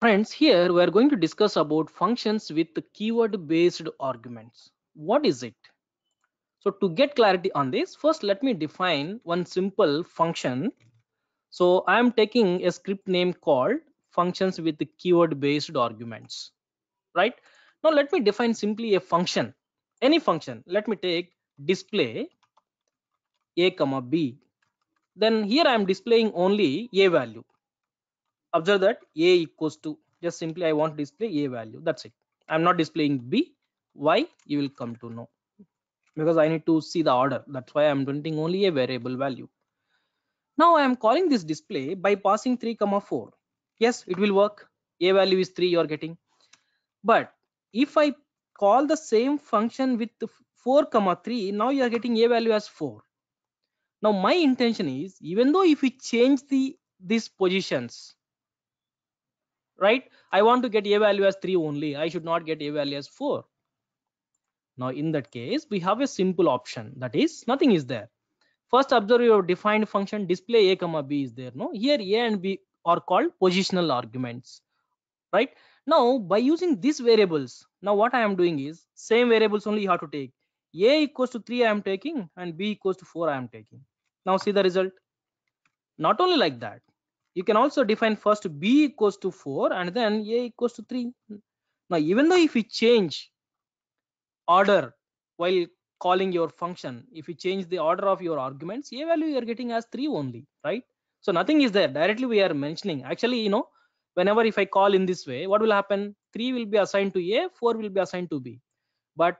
Friends, here we are going to discuss about functions with keyword based arguments. What is it? So to get clarity on this, first let me define one simple function. So I'm taking a script name called functions with the keyword based arguments, right? Now let me define simply a function, any function. Let me take display a comma b. Then here I'm displaying only a value observe that a equals to just simply i want to display a value that's it i'm not displaying b why you will come to know because i need to see the order that's why i'm printing only a variable value now i am calling this display by passing 3 comma 4 yes it will work a value is 3 you are getting but if i call the same function with 4 comma 3 now you are getting a value as 4 now my intention is even though if we change the these positions right i want to get a value as 3 only i should not get a value as 4 now in that case we have a simple option that is nothing is there first observe your defined function display a comma b is there no here a and b are called positional arguments right now by using these variables now what i am doing is same variables only you have to take a equals to 3 i am taking and b equals to 4 i am taking now see the result not only like that you can also define first b equals to 4 and then a equals to 3 now even though if you change order while calling your function if you change the order of your arguments a value you are getting as 3 only right so nothing is there directly we are mentioning actually you know whenever if i call in this way what will happen 3 will be assigned to a 4 will be assigned to b but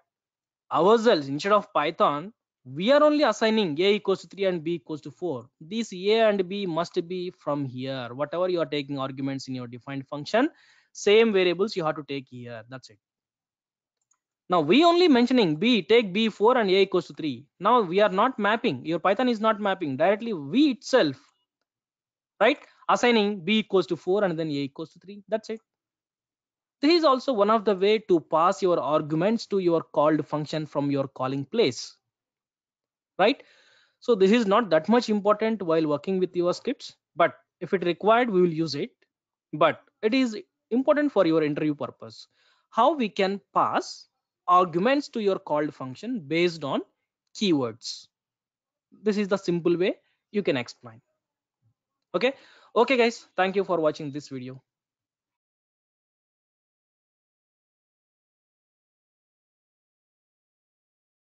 ourselves instead of python we are only assigning a equals to 3 and b equals to 4 these a and b must be from here whatever you are taking arguments in your defined function same variables you have to take here that's it now we only mentioning b take b4 and a equals to 3 now we are not mapping your python is not mapping directly we itself right assigning b equals to 4 and then a equals to 3 that's it this is also one of the way to pass your arguments to your called function from your calling place right so this is not that much important while working with your scripts but if it required we will use it but it is important for your interview purpose how we can pass arguments to your called function based on keywords this is the simple way you can explain okay okay guys thank you for watching this video